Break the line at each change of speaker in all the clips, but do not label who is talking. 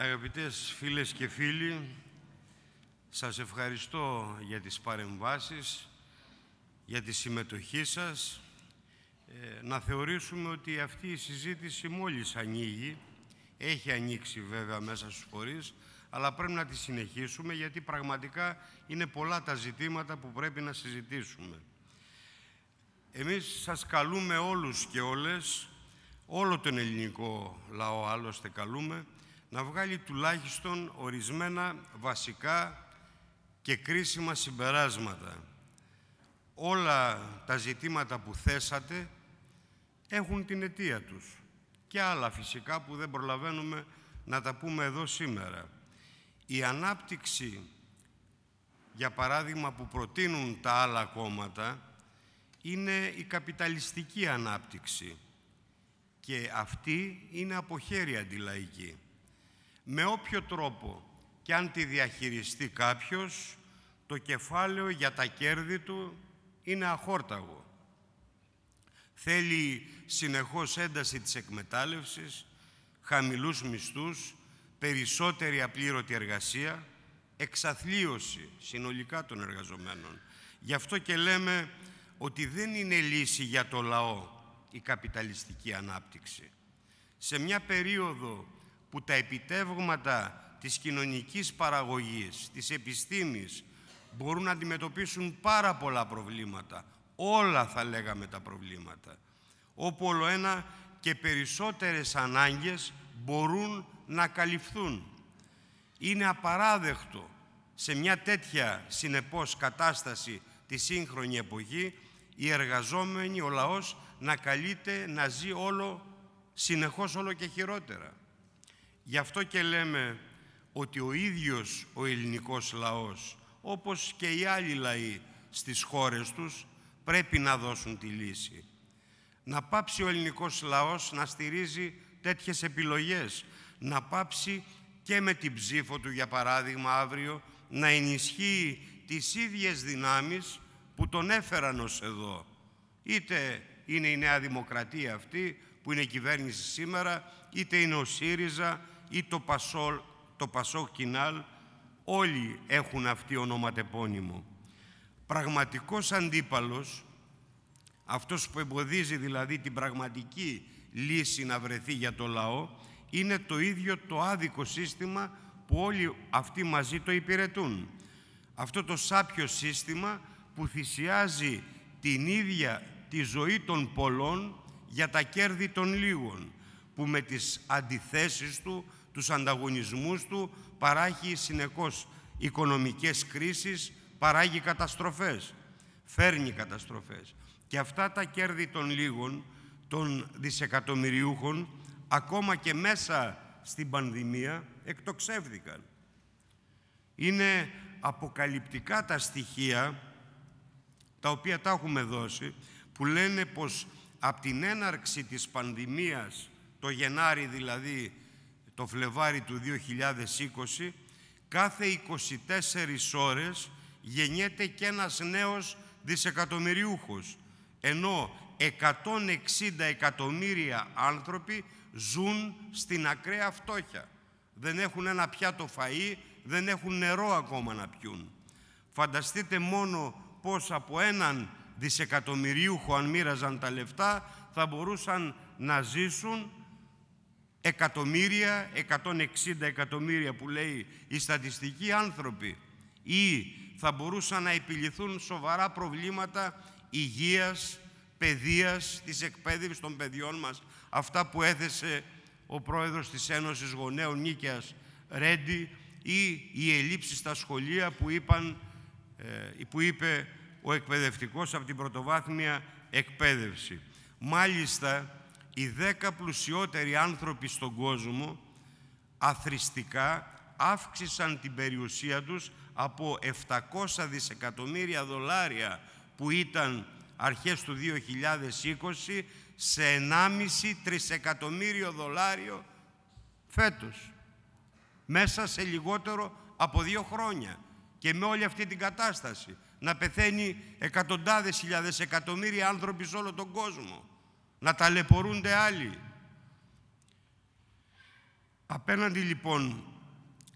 Αγαπητές φίλες και φίλοι, σας ευχαριστώ για τις παρεμβάσεις, για τη συμμετοχή σας. Ε, να θεωρήσουμε ότι αυτή η συζήτηση μόλις ανοίγει, έχει ανοίξει βέβαια μέσα στους φορείς, αλλά πρέπει να τη συνεχίσουμε γιατί πραγματικά είναι πολλά τα ζητήματα που πρέπει να συζητήσουμε. Εμείς σας καλούμε όλους και όλες, όλο τον ελληνικό λαό άλλωστε καλούμε, να βγάλει τουλάχιστον ορισμένα βασικά και κρίσιμα συμπεράσματα. Όλα τα ζητήματα που θέσατε έχουν την αιτία τους και άλλα φυσικά που δεν προλαβαίνουμε να τα πούμε εδώ σήμερα. Η ανάπτυξη, για παράδειγμα, που προτείνουν τα άλλα κόμματα είναι η καπιταλιστική ανάπτυξη και αυτή είναι από χέρι αντιλαϊκή με όποιο τρόπο και αν τη διαχειριστεί κάποιος, το κεφάλαιο για τα κέρδη του είναι αχόρταγο. Θέλει συνεχώς ένταση της εκμετάλλευσης, χαμηλούς μισθούς, περισσότερη απλήρωτη εργασία, εξαθλίωση συνολικά των εργαζομένων. Γι' αυτό και λέμε ότι δεν είναι λύση για το λαό η καπιταλιστική ανάπτυξη. Σε μια περίοδο που τα επιτεύγματα της κοινωνικής παραγωγής, της επιστήμης, μπορούν να αντιμετωπίσουν πάρα πολλά προβλήματα. Όλα θα λέγαμε τα προβλήματα. Όπου όλο ένα και περισσότερες ανάγκες μπορούν να καλυφθούν. Είναι απαράδεκτο σε μια τέτοια συνεπώς κατάσταση τη σύγχρονη εποχή οι εργαζόμενοι, ο λαός να καλείται να ζει όλο, συνεχώς όλο και χειρότερα. Γι' αυτό και λέμε ότι ο ίδιος ο ελληνικός λαός, όπως και οι άλλοι λαοί στις χώρες τους, πρέπει να δώσουν τη λύση. Να πάψει ο ελληνικός λαός να στηρίζει τέτοιες επιλογές. Να πάψει και με την ψήφο του, για παράδειγμα, αύριο, να ενισχύει τις ίδιες δυνάμεις που τον έφεραν ως εδώ. Είτε είναι η Νέα Δημοκρατία αυτή που είναι κυβέρνηση σήμερα, είτε είναι ο ΣΥΡΙΖΑ, ή το, Πασόλ, το Πασό Κινάλ, όλοι έχουν αυτή ονοματεπώνυμο. Πραγματικός αντίπαλος, αυτός που εμποδίζει δηλαδή την πραγματική λύση να βρεθεί για το λαό, είναι το ίδιο το άδικο σύστημα που όλοι αυτοί μαζί το υπηρετούν. Αυτό το σάπιο σύστημα που θυσιάζει την ίδια τη ζωή των πολλών για τα κέρδη των λίγων, που με τις αντιθέσεις του τους ανταγωνισμούς του, παράγει συνεχώς οικονομικές κρίσεις, παράγει καταστροφές, φέρνει καταστροφές. Και αυτά τα κέρδη των λίγων, των δισεκατομμυριούχων, ακόμα και μέσα στην πανδημία, εκτοξεύδηκαν. Είναι αποκαλυπτικά τα στοιχεία, τα οποία τα έχουμε δώσει, που λένε πως από την έναρξη της πανδημίας, το Γενάρη δηλαδή το Φλεβάρι του 2020, κάθε 24 ώρες γεννιέται και ένας νέος δισεκατομμυριούχος, ενώ 160 εκατομμύρια άνθρωποι ζουν στην ακραία φτώχεια. Δεν έχουν ένα πιάτο φαΐ, δεν έχουν νερό ακόμα να πιούν. Φανταστείτε μόνο πως από έναν δισεκατομμυρίουχο αν μοίραζαν τα λεφτά θα μπορούσαν να ζήσουν εκατομμύρια, 160 εκατομμύρια που λέει η στατιστική άνθρωποι ή θα μπορούσαν να επιληθούν σοβαρά προβλήματα υγείας, παιδείας, της εκπαίδευσης των παιδιών μας, αυτά που έθεσε ο πρόεδρος της Ένωσης Γονέων νικαιας Ρέντι ή οι ελλείψεις στα σχολεία που, είπαν, ε, που είπε ο εκπαιδευτικός από την πρωτοβάθμια εκπαίδευση. Μάλιστα, οι δέκα πλουσιότεροι άνθρωποι στον κόσμο αθρηστικά αύξησαν την περιουσία τους από 700 δισεκατομμύρια δολάρια που ήταν αρχές του 2020 σε 1,5 τρισεκατομμύριο δολάριο φέτος. Μέσα σε λιγότερο από δύο χρόνια. Και με όλη αυτή την κατάσταση να πεθαίνει εκατοντάδες χιλιάδες εκατομμύρια άνθρωποι σε όλο τον κόσμο να ταλαιπωρούνται άλλοι. Απέναντι λοιπόν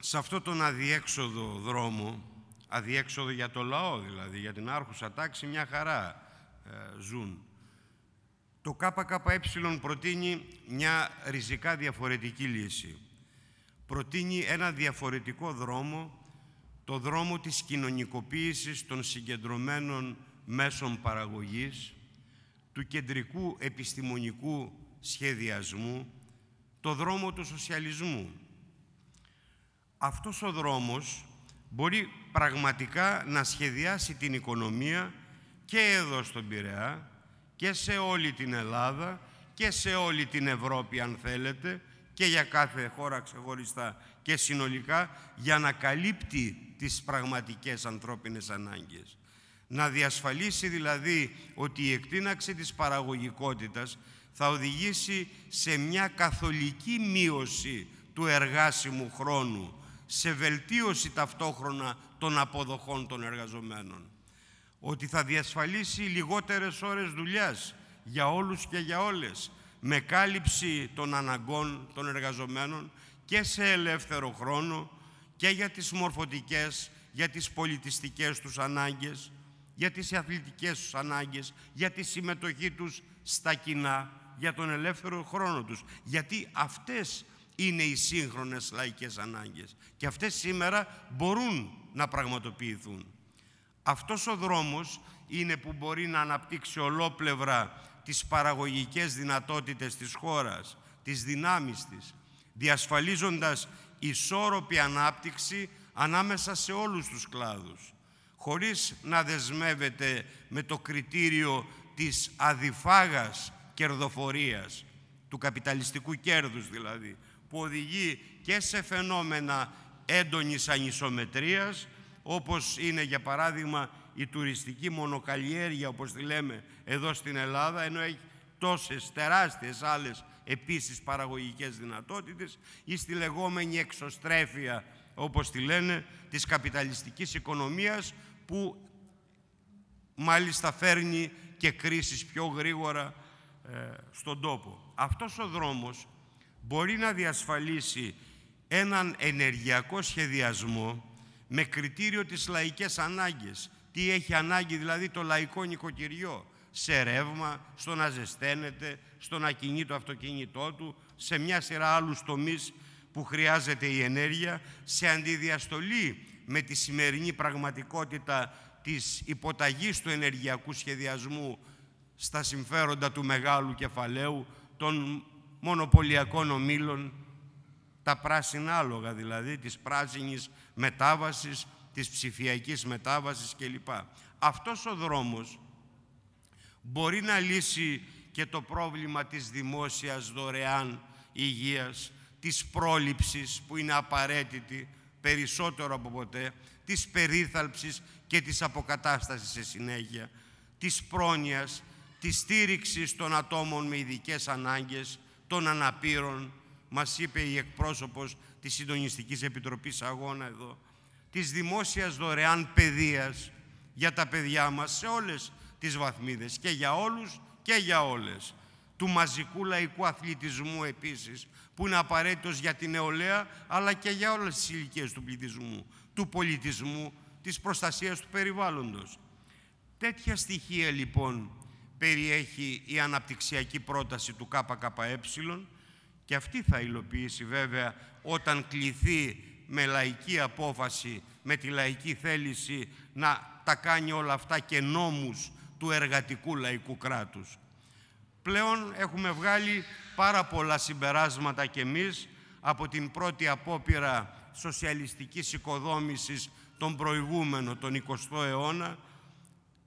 σε αυτό τον αδιέξοδο δρόμο, αδιέξοδο για το λαό δηλαδή, για την άρχουσα τάξη μια χαρά ε, ζουν. Το ΚΚΕ προτείνει μια ριζικά διαφορετική λύση. Προτείνει ένα διαφορετικό δρόμο, το δρόμο της κοινωνικοποίησης των συγκεντρωμένων μέσων παραγωγής, του κεντρικού επιστημονικού σχεδιασμού το δρόμο του σοσιαλισμού. Αυτός ο δρόμος μπορεί πραγματικά να σχεδιάσει την οικονομία και εδώ στον Πειραιά και σε όλη την Ελλάδα και σε όλη την Ευρώπη αν θέλετε και για κάθε χώρα ξεχωριστά και συνολικά για να καλύπτει τις πραγματικές ανθρώπινες ανάγκες. Να διασφαλίσει δηλαδή ότι η εκτείναξη της παραγωγικότητας θα οδηγήσει σε μια καθολική μείωση του εργάσιμου χρόνου, σε βελτίωση ταυτόχρονα των αποδοχών των εργαζομένων. Ότι θα διασφαλίσει λιγότερες ώρες δουλειάς για όλους και για όλες, με κάλυψη των αναγκών των εργαζομένων και σε ελεύθερο χρόνο και για τις μορφωτικές, για τις πολιτιστικές τους ανάγκες, για τις αθλητικές τους ανάγκες, για τη συμμετοχή τους στα κοινά, για τον ελεύθερο χρόνο τους. Γιατί αυτές είναι οι σύγχρονες λαϊκές ανάγκες και αυτές σήμερα μπορούν να πραγματοποιηθούν. Αυτός ο δρόμος είναι που μπορεί να αναπτύξει ολόπλευρα τις παραγωγικές δυνατότητες της χώρας, τις δυνάμεις της, διασφαλίζοντας ισόρροπη ανάπτυξη ανάμεσα σε όλους τους κλάδους χωρίς να δεσμεύεται με το κριτήριο της αδιφάγας κερδοφορίας, του καπιταλιστικού κέρδους δηλαδή, που οδηγεί και σε φαινόμενα έντονης ανισομετρίας, όπως είναι για παράδειγμα η τουριστική μονοκαλλιέργεια, όπως τη λέμε εδώ στην Ελλάδα, ενώ έχει τόσες τεράστιες άλλες επίσης παραγωγικές δυνατότητες, ή στη λεγόμενη εξωστρέφεια, όπως τη λένε, της καπιταλιστικής οικονομίας, που μάλιστα φέρνει και κρίσεις πιο γρήγορα ε, στον τόπο. Αυτός ο δρόμος μπορεί να διασφαλίσει έναν ενεργειακό σχεδιασμό με κριτήριο τις λαϊκές ανάγκες. Τι έχει ανάγκη δηλαδή το λαϊκό νοικοκυριό σε ρεύμα, στο να ζεσταίνεται, στο να κινεί το αυτοκίνητό του, σε μια σειρά άλλους τομείς που χρειάζεται η ενέργεια, σε αντιδιαστολή με τη σημερινή πραγματικότητα της υποταγής του ενεργειακού σχεδιασμού στα συμφέροντα του μεγάλου κεφαλαίου, των μονοπωλιακών ομίλων, τα πράσινα άλογα δηλαδή, της πράσινης μετάβασης, της ψηφιακής μετάβασης κλπ. Αυτός ο δρόμος μπορεί να λύσει και το πρόβλημα της δημόσιας δωρεάν υγείας, της πρόληψης που είναι απαραίτητη περισσότερο από ποτέ της περίθαλψης και της αποκατάστασης σε συνέχεια, της πρόνοιας, της στήριξης των ατόμων με ειδικές ανάγκες, των αναπήρων, μας είπε η εκπρόσωπος της Συντονιστικής Επιτροπής Αγώνα εδώ, της δημόσιας δωρεάν παιδείας για τα παιδιά μας σε όλες τις βαθμίδες και για όλους και για όλες του μαζικού λαϊκού αθλητισμού επίσης, που είναι απαραίτητος για την νεολαία, αλλά και για όλες τις ηλικίες του πληθυσμού, του πολιτισμού, της προστασίας του περιβάλλοντος. Τέτοια στοιχεία λοιπόν περιέχει η αναπτυξιακή πρόταση του ΚΚΕ και αυτή θα υλοποιήσει βέβαια όταν κληθεί με λαϊκή απόφαση, με τη λαϊκή θέληση να τα κάνει όλα αυτά και νόμους του εργατικού λαϊκού κράτους. Πλέον έχουμε βγάλει πάρα πολλά συμπεράσματα κι εμείς από την πρώτη απόπειρα σοσιαλιστικής οικοδόμησης τον προηγούμενο, τον 20ο αιώνα,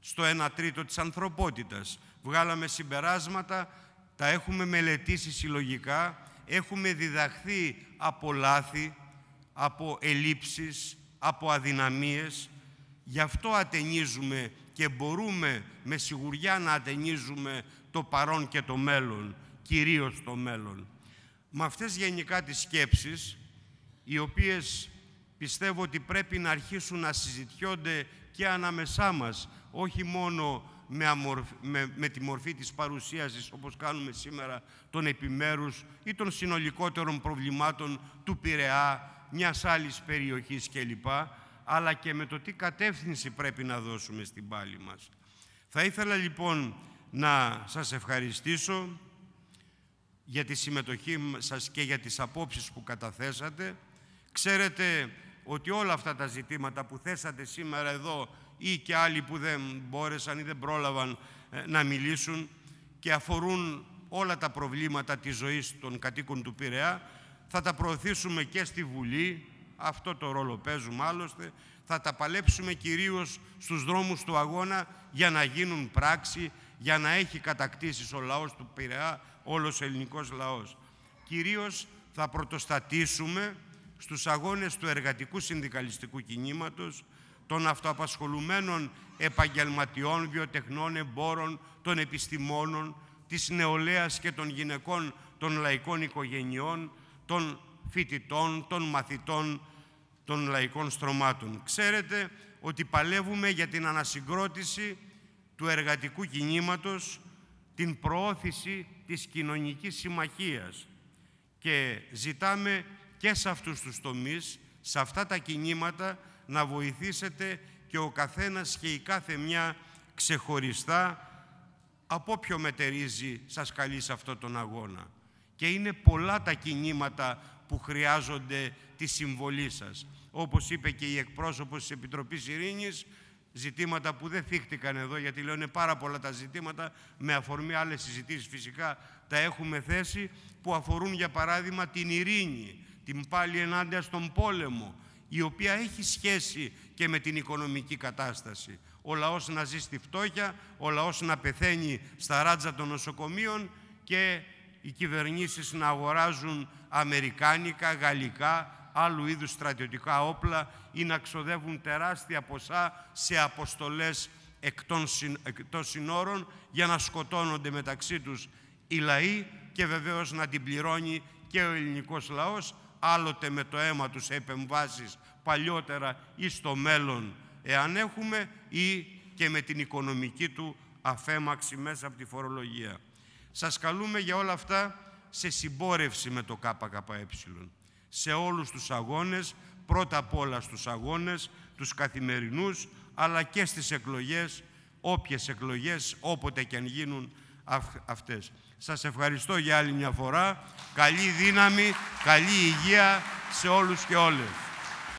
στο 1 τρίτο της ανθρωπότητας. Βγάλαμε συμπεράσματα, τα έχουμε μελετήσει συλλογικά, έχουμε διδαχθεί από λάθη, από ελλείψεις, από αδυναμίες, Γι' αυτό ατενίζουμε και μπορούμε με σιγουριά να ατενίζουμε το παρόν και το μέλλον, κυρίως το μέλλον. Με αυτές γενικά τις σκέψεις, οι οποίες πιστεύω ότι πρέπει να αρχίσουν να συζητιόνται και ανάμεσά μας, όχι μόνο με, τη μορφή της παρουσίασης, όπως κάνουμε σήμερα, των επιμέρους ή των συνολικότερων προβλημάτων του Πειραιά, μιας άλλης περιοχής κλπ αλλά και με το τι κατεύθυνση πρέπει να δώσουμε στην πάλη μας. Θα ήθελα λοιπόν να σας ευχαριστήσω για τη συμμετοχή σας και για τις απόψεις που καταθέσατε. Ξέρετε ότι όλα αυτά τα ζητήματα που θέσατε σήμερα εδώ ή και άλλοι που δεν μπόρεσαν ή δεν πρόλαβαν ε, να μιλήσουν και αφορούν όλα τα προβλήματα της ζωής των κατοίκων του Πειραιά, θα τα προωθήσουμε και στη Βουλή αυτό το ρόλο παίζουμε άλλωστε. Θα τα παλέψουμε κυρίως στους δρόμους του αγώνα για να γίνουν πράξη, για να έχει κατακτήσεις ο λαός του Πειραιά, όλος ο ελληνικός λαός. Κυρίως θα πρωτοστατήσουμε στους αγώνες του εργατικού συνδικαλιστικού κινήματος, των αυτοαπασχολουμένων επαγγελματιών, βιοτεχνών, εμπόρων, των επιστημόνων, της νεολαίας και των γυναικών των λαϊκών οικογενειών, των φοιτητών, των μαθητών, των λαϊκών στρωμάτων. Ξέρετε ότι παλεύουμε για την ανασυγκρότηση του εργατικού κινήματος, την προώθηση της κοινωνικής συμμαχίας και ζητάμε και σε αυτούς τους τομείς, σε αυτά τα κινήματα, να βοηθήσετε και ο καθένας και η κάθε μια ξεχωριστά από όποιο μετερίζει σας καλεί σε αυτόν τον αγώνα. Και είναι πολλά τα κινήματα που χρειάζονται τη συμβολή σας. Όπως είπε και η εκπρόσωπος της Επιτροπής Ειρήνης, ζητήματα που δεν θύχτηκαν εδώ, γιατί λέω είναι πάρα πολλά τα ζητήματα, με αφορμή άλλες συζητήσεις φυσικά τα έχουμε θέσει, που αφορούν για παράδειγμα την ειρήνη, την πάλη ενάντια στον πόλεμο, η οποία έχει σχέση και με την οικονομική κατάσταση. Ο λαός να ζει στη φτώχεια, ο λαός να πεθαίνει στα ράτζα των νοσοκομείων και οι κυβερνήσεις να αγοράζουν αμερικάνικα, γαλλικά, άλλου είδους στρατιωτικά όπλα ή να ξοδεύουν τεράστια ποσά σε αποστολές εκτός συνόρων για να σκοτώνονται μεταξύ τους οι λαοί και βεβαίως να την πληρώνει και ο ελληνικός λαός άλλοτε με το αίμα τους επεμβάσεις παλιότερα ή στο μέλλον εάν έχουμε ή και με την οικονομική του αφέμαξη μέσα από τη φορολογία. Σας καλούμε για όλα αυτά σε συμπόρευση με το ΚΚΕ, σε όλους τους αγώνες, πρώτα απ' όλα στους αγώνες, τους καθημερινούς, αλλά και στις εκλογές, όποιες εκλογές, όποτε και αν γίνουν αυτές. Σας ευχαριστώ για άλλη μια φορά. Καλή δύναμη, καλή υγεία σε όλους και όλες.